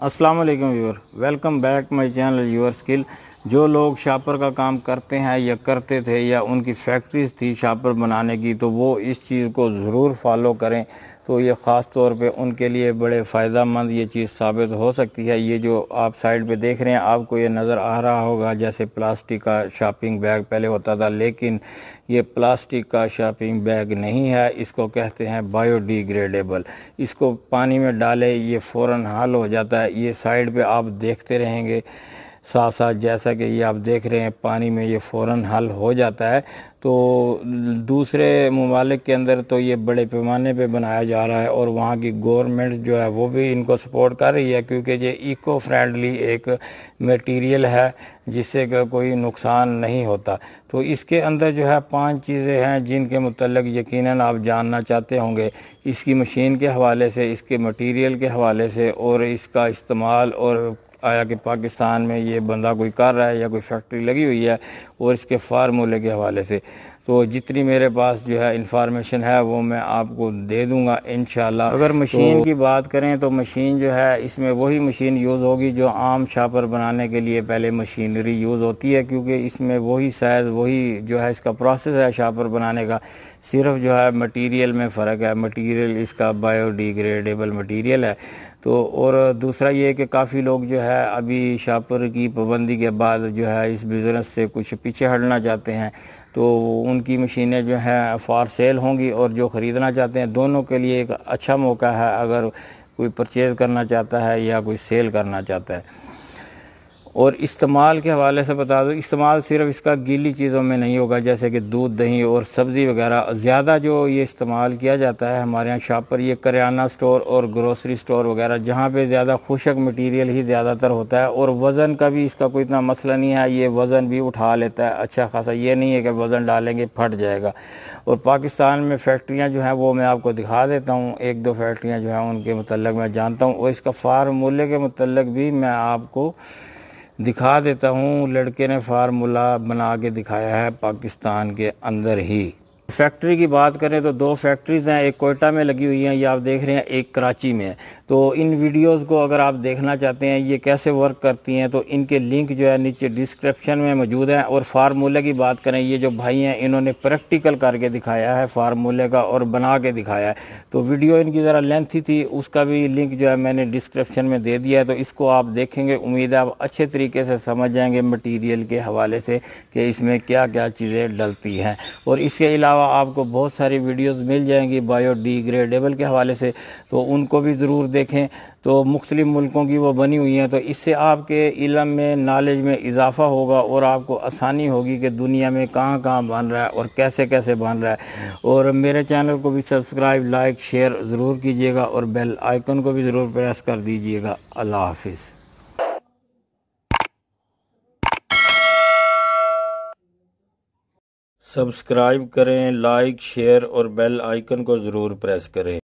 अस्सलाम वालेकुम viewer welcome back my channel your skill जो लोग शापर का काम करते हैं या करते थे या उनकी फैक्ट्रीज थी शापर बनाने की तो वो इस चीज़ को ज़रूर फॉलो करें तो ये ख़ास तौर पे उनके लिए बड़े फ़ायदा मंद ये चीज़ साबित हो सकती है ये जो आप साइड पे देख रहे हैं आपको ये नज़र आ रहा होगा जैसे प्लास्टिक का शॉपिंग बैग पहले होता था लेकिन ये प्लास्टिक का शॉपिंग बैग नहीं है इसको कहते हैं बायोडिग्रेडेबल इसको पानी में डाले ये फ़ौर हल हो जाता है ये साइड पर आप देखते रहेंगे साथ साथ जैसा कि ये आप देख रहे हैं पानी में ये फ़ौर हल हो जाता है तो दूसरे ममालिक के अंदर तो ये बड़े पैमाने पे बनाया जा रहा है और वहाँ की गवर्नमेंट जो है वो भी इनको सपोर्ट कर रही है क्योंकि ये इको फ्रेंडली एक मटेरियल है जिससे कोई नुकसान नहीं होता तो इसके अंदर जो है पांच चीज़ें हैं जिनके मतलब यकीनन आप जानना चाहते होंगे इसकी मशीन के हवाले से इसके मटीरियल के हवाले से और इसका इस्तेमाल और आया कि पाकिस्तान में ये बंदा कोई कर रहा है या कोई फैक्ट्री लगी हुई है और इसके फार्मूले के हवाले से तो जितनी मेरे पास जो है इंफॉर्मेशन है वो मैं आपको दे दूंगा इन अगर मशीन तो, की बात करें तो मशीन जो है इसमें वही मशीन यूज़ होगी जो आम छापर बनाने के लिए पहले मशीनरी यूज़ होती है क्योंकि इसमें वही साइज़ वही जो है इसका प्रोसेस है छापर बनाने का सिर्फ जो है मटीरियल में फ़र्क है मटीरियल इसका बायोडिग्रेडेबल मटीरियल है तो और दूसरा ये कि काफ़ी लोग जो है अभी शापर की पाबंदी के बाद जो है इस बिज़नेस से कुछ पीछे हटना चाहते हैं तो उनकी मशीनें जो हैं फॉर सेल होंगी और जो ख़रीदना चाहते हैं दोनों के लिए एक अच्छा मौका है अगर कोई परचेज़ करना चाहता है या कोई सेल करना चाहता है और इस्तेमाल के हवाले से बता दूँ इस्तेमाल सिर्फ इसका गीली चीज़ों में नहीं होगा जैसे कि दूध दही और सब्ज़ी वगैरह ज़्यादा जो ये इस्तेमाल किया जाता है हमारे यहाँ शॉप पर ये करियाना स्टोर और ग्रोसरी स्टोर वगैरह जहाँ पे ज़्यादा खुशक मटेरियल ही ज़्यादातर होता है और वज़न का भी इसका कोई इतना मसला नहीं है ये वज़न भी उठा लेता है अच्छा खासा ये नहीं है कि वज़न डालेंगे फट जाएगा और पाकिस्तान में फैक्ट्रियाँ जो हैं वो मैं आपको दिखा देता हूँ एक दो फैक्ट्रियाँ जो हैं उनके मतलब मैं जानता हूँ और इसका फार्मूले के मतलब भी मैं आपको दिखा देता हूँ लड़के ने फार्मूला बना के दिखाया है पाकिस्तान के अंदर ही फैक्ट्री की बात करें तो दो फैक्ट्रीज़ हैं एक कोयटा में लगी हुई हैं ये आप देख रहे हैं एक कराची में है तो इन वीडियोस को अगर आप देखना चाहते हैं ये कैसे वर्क करती हैं तो इनके लिंक जो है नीचे डिस्क्रिप्शन में मौजूद हैं और फार्मूले की बात करें ये जो भाई हैं इन्होंने प्रैक्टिकल करके दिखाया है फार्मूले का और बना के दिखाया है तो वीडियो इनकी ज़रा लेंथी थी उसका भी लिंक जो है मैंने डिस्क्रिप्शन में दे दिया है तो इसको आप देखेंगे उम्मीद है आप अच्छे तरीके से समझ जाएंगे मटीरियल के हवाले से कि इसमें क्या क्या चीज़ें डलती हैं और इसके अलावा अलावा आपको बहुत सारी वीडियोस मिल जाएंगी बायोडिग्रेडेबल के हवाले से तो उनको भी ज़रूर देखें तो मुख्तलिफ़ मुल्कों की वो बनी हुई हैं तो इससे आपके इलम में नॉलेज में इजाफ़ा होगा और आपको आसानी होगी कि दुनिया में कहाँ कहाँ बन रहा है और कैसे कैसे बन रहा है और मेरे चैनल को भी सब्सक्राइब लाइक शेयर ज़रूर कीजिएगा और बेल आइकन को भी ज़रूर प्रेस कर दीजिएगा अल्लाह हाफिज़ सब्सक्राइब करें लाइक शेयर और बेल आइकन को ज़रूर प्रेस करें